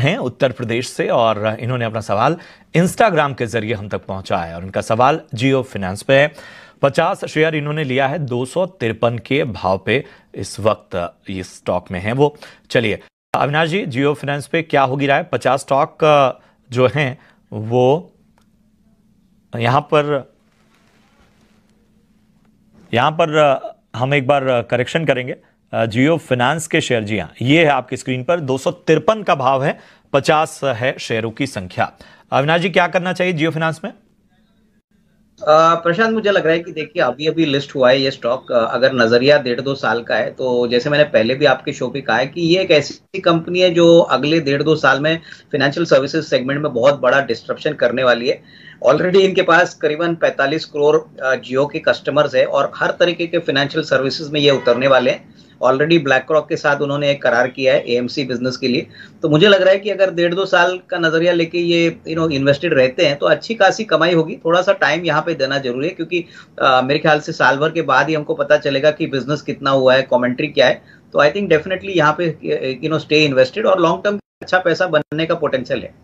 हैं उत्तर प्रदेश से और इन्होंने अपना सवाल इंस्टाग्राम के जरिए हम तक पहुंचा है और इनका सवाल जियो फाइनेंस पे है पचास शेयर इन्होंने लिया है दो के भाव पे इस वक्त ये स्टॉक में है वो चलिए अविनाश जी जियो फाइनेंस पे क्या होगी राय पचास स्टॉक जो हैं वो यहां पर यहां पर हम एक बार करेक्शन करेंगे जियो फाइनेंस के शेयर जी हाँ ये है आपकी स्क्रीन पर दो का भाव है पचास है शेयरों की संख्या अविनाश जी क्या करना चाहिए जियो फाइनेंस में प्रशांत मुझे लग रहा है कि देखिए अभी अभी लिस्ट हुआ है ये स्टॉक अगर नजरिया डेढ़ दो साल का है तो जैसे मैंने पहले भी आपके शो पे कहा है कि ये एक ऐसी कंपनी है जो अगले डेढ़ दो साल में फाइनेंशियल सर्विसेज सेगमेंट में बहुत बड़ा डिस्ट्रप्शन करने वाली है ऑलरेडी इनके पास करीबन 45 करोड़ जियो के कस्टमर्स है और हर तरीके के फाइनेंशियल सर्विसेज में ये उतरने वाले हैं ऑलरेडी ब्लैक रॉक के साथ उन्होंने एक करार किया है एएमसी बिजनेस के लिए तो मुझे लग रहा है कि अगर डेढ़ दो साल का नजरिया लेके ये यू नो इन्वेस्टेड रहते हैं तो अच्छी खासी कमाई होगी थोड़ा सा टाइम यहाँ पे देना जरूरी है क्योंकि आ, मेरे ख्याल से साल भर के बाद ही हमको पता चलेगा कि बिजनेस कितना हुआ है कॉमेंट्री क्या है तो आई थिंक डेफिनेटली यहाँ पे यू नो स्टे इन्वेस्टेड और लॉन्ग टर्म अच्छा पैसा बनने का पोटेंशियल है